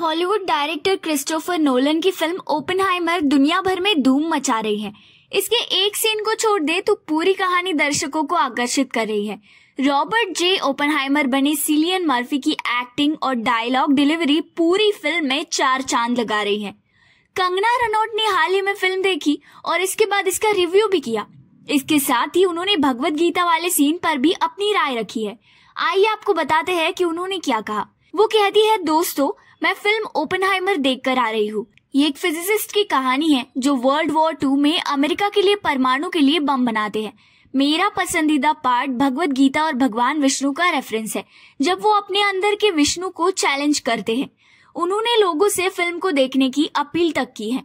Hollywood director Christopher Nolan की फिल्म Oppenheimer दुनिया भर में धूम मचा रही है इसके एक सीन को छोड़ दे तो पूरी कहानी दर्शकों को आकर्षित कर रही है रॉबर्ट जे ओपनहाइमर बने सिलियन मर्फी की एक्टिंग और डायलॉग डिलीवरी पूरी फिल्म में चार चांद लगा रही है कंगना रनौट ने हाल ही में फिल्म देखी और इसके बाद इसका रिव्यू भी किया इसके साथ ही उन्होंने भगवत गीता वाले सीन पर भी अपनी राय रखी है आइए आपको बताते हैं कि उन्होंने क्या कहा वो कहती है दोस्तों मैं फिल्म ओपनहाइमर देख कर आ रही हूँ ये एक फिजिसिस्ट की कहानी है जो वर्ल्ड वॉर टू में अमेरिका के लिए परमाणु के लिए बम बनाते हैं मेरा पसंदीदा पार्ट भगवत गीता और भगवान विष्णु का रेफरेंस है जब वो अपने अंदर के विष्णु को चैलेंज करते हैं उन्होंने लोगों से फिल्म को देखने की अपील तक की है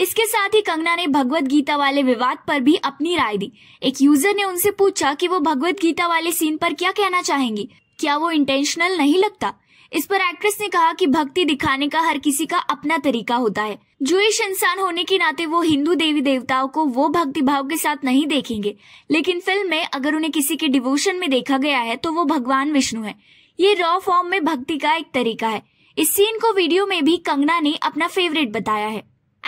इसके साथ ही कंगना ने भगवत गीता वाले विवाद पर भी अपनी राय दी एक यूजर ने उनसे पूछा कि वो भगवत गीता वाले सीन पर क्या कहना चाहेंगी क्या वो इंटेंशनल नहीं लगता इस पर एक्ट्रेस ने कहा कि भक्ति दिखाने का हर किसी का अपना तरीका होता है जुइश इंसान होने के नाते वो हिंदू देवी देवताओं को वो भक्ति भाव के साथ नहीं देखेंगे लेकिन फिल्म में अगर उन्हें किसी के डिवोशन में देखा गया है तो वो भगवान विष्णु है ये रॉ फॉर्म में भक्ति का एक तरीका है इस सीन को वीडियो में भी कंगना ने अपना फेवरेट बताया है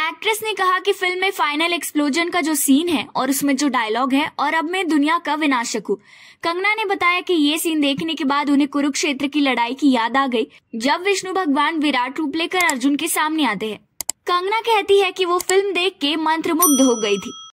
एक्ट्रेस ने कहा कि फिल्म में फाइनल एक्सप्लोजन का जो सीन है और उसमें जो डायलॉग है और अब मैं दुनिया का विनाशक हूँ कंगना ने बताया कि ये सीन देखने के बाद उन्हें कुरुक्षेत्र की लड़ाई की याद आ गई जब विष्णु भगवान विराट रूप लेकर अर्जुन के सामने आते हैं कंगना कहती है कि वो फिल्म देख के मंत्रमुग्ध हो गई थी